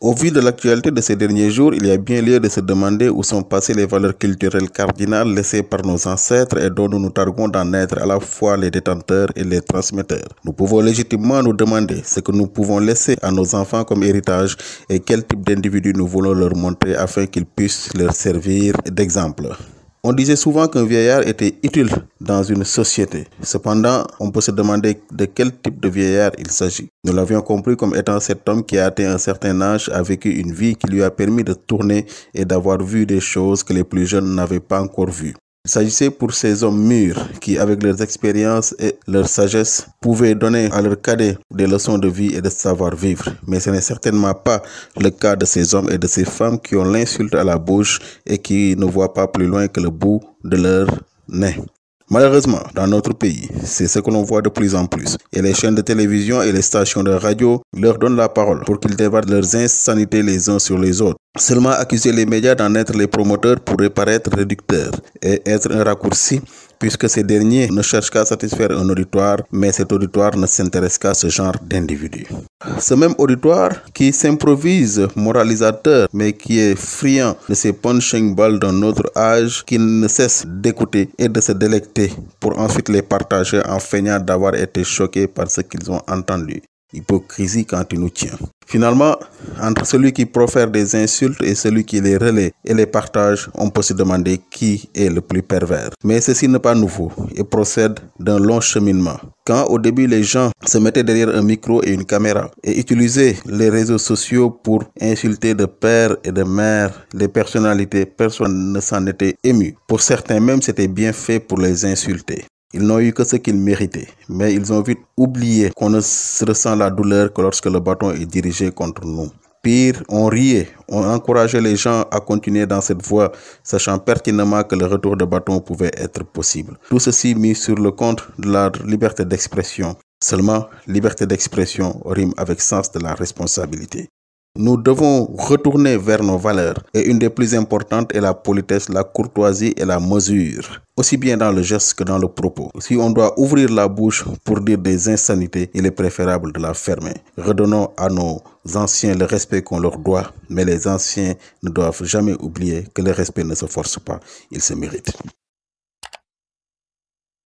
Au vu de l'actualité de ces derniers jours, il y a bien lieu de se demander où sont passées les valeurs culturelles cardinales laissées par nos ancêtres et dont nous nous targuons d'en être à la fois les détenteurs et les transmetteurs. Nous pouvons légitimement nous demander ce que nous pouvons laisser à nos enfants comme héritage et quel type d'individus nous voulons leur montrer afin qu'ils puissent leur servir d'exemple. On disait souvent qu'un vieillard était utile dans une société. Cependant, on peut se demander de quel type de vieillard il s'agit. Nous l'avions compris comme étant cet homme qui a atteint un certain âge, a vécu une vie qui lui a permis de tourner et d'avoir vu des choses que les plus jeunes n'avaient pas encore vues. Il s'agissait pour ces hommes mûrs qui, avec leurs expériences et leur sagesse, pouvaient donner à leurs cadets des leçons de vie et de savoir-vivre. Mais ce n'est certainement pas le cas de ces hommes et de ces femmes qui ont l'insulte à la bouche et qui ne voient pas plus loin que le bout de leur nez. Malheureusement, dans notre pays, c'est ce que l'on voit de plus en plus. Et les chaînes de télévision et les stations de radio leur donnent la parole pour qu'ils dévadent leurs insanités les uns sur les autres. Seulement accuser les médias d'en être les promoteurs pourrait paraître réducteur et être un raccourci puisque ces derniers ne cherchent qu'à satisfaire un auditoire, mais cet auditoire ne s'intéresse qu'à ce genre d'individus. Ce même auditoire qui s'improvise moralisateur mais qui est friand de ces punching balls d'un autre âge qui ne cesse d'écouter et de se délecter pour ensuite les partager en feignant d'avoir été choqués par ce qu'ils ont entendu. Hypocrisie quand il nous tient. Finalement, entre celui qui profère des insultes et celui qui les relaie et les partage, on peut se demander qui est le plus pervers. Mais ceci n'est pas nouveau et procède d'un long cheminement. Quand au début les gens se mettaient derrière un micro et une caméra et utilisaient les réseaux sociaux pour insulter de pères et de mères, les personnalités, personne ne s'en était ému. Pour certains même, c'était bien fait pour les insulter. Ils n'ont eu que ce qu'ils méritaient, mais ils ont vite oublié qu'on ne ressent la douleur que lorsque le bâton est dirigé contre nous. Pire, on riait, on encourageait les gens à continuer dans cette voie, sachant pertinemment que le retour de bâton pouvait être possible. Tout ceci mis sur le compte de la liberté d'expression. Seulement, liberté d'expression rime avec sens de la responsabilité. Nous devons retourner vers nos valeurs, et une des plus importantes est la politesse, la courtoisie et la mesure, aussi bien dans le geste que dans le propos. Si on doit ouvrir la bouche pour dire des insanités, il est préférable de la fermer. Redonnons à nos anciens le respect qu'on leur doit, mais les anciens ne doivent jamais oublier que le respect ne se force pas, il se mérite.